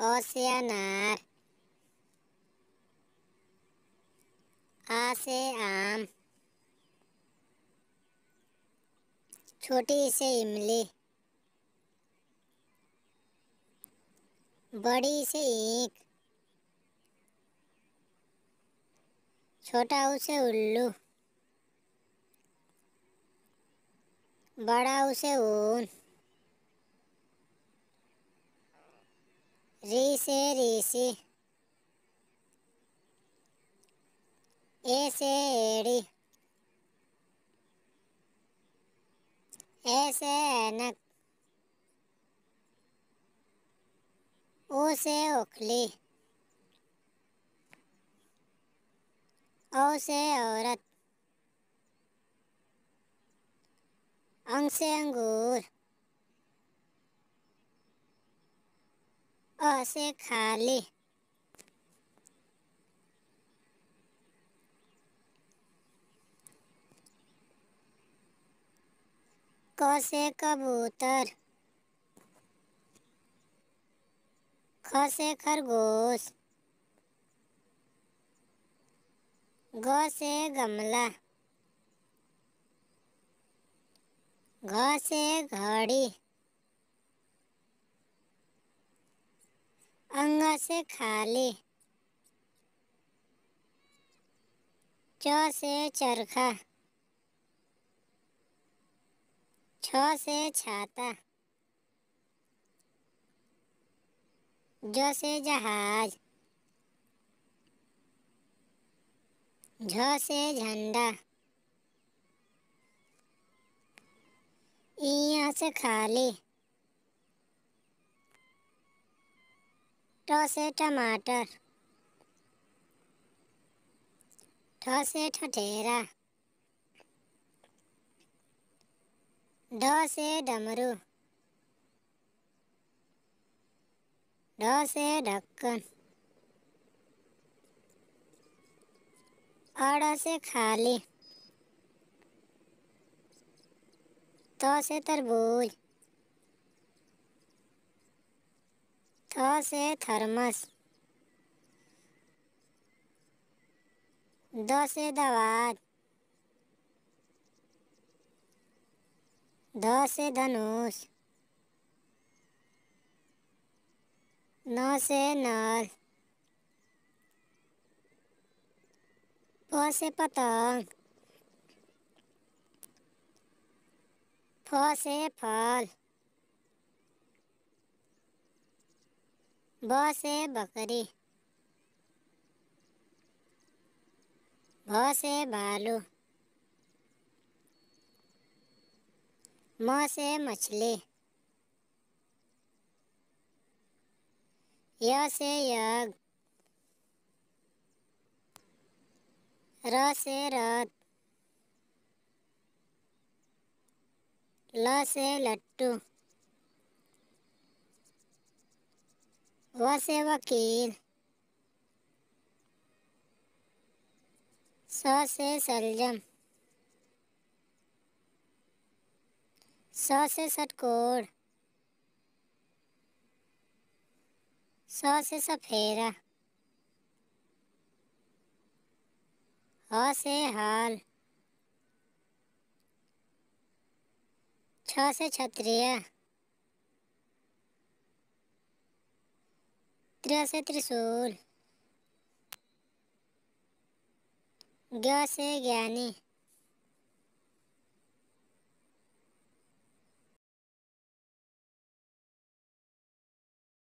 से अनार से आम छोटी से इमली बड़ी से ईख छोटा उसे उल्लू बड़ा उसे ऊन री से ऋषि ए से एड़ी ए से ऐनक ओ से उखली ओ से औरत अंग से अंगूर अ से खाली क से कबूतर ख से खरगोश ग से गमला घ से घड़ी अंग से खाली च से चरखा छ से छाता ज से जहाज झ से झंडा इया से खाली ट से टमाटर ठोसे से ठठेरा ढ से डमरू ढ से ढक्कन अड़ से खाली तो से तरबूज थ से थर्मस द से दवात ध से धनुष न से नल प से पतंग फ से फल ब से बकरी भ से भालू म से मछली य से यज्ञ र से रथ ल से लट्टू से वकील स से सलजम स से सटकोर स से सफेरा ह से हाल छ से छत्रिया त्रिया से त्रिशूल ज्ञ से ज्ञानी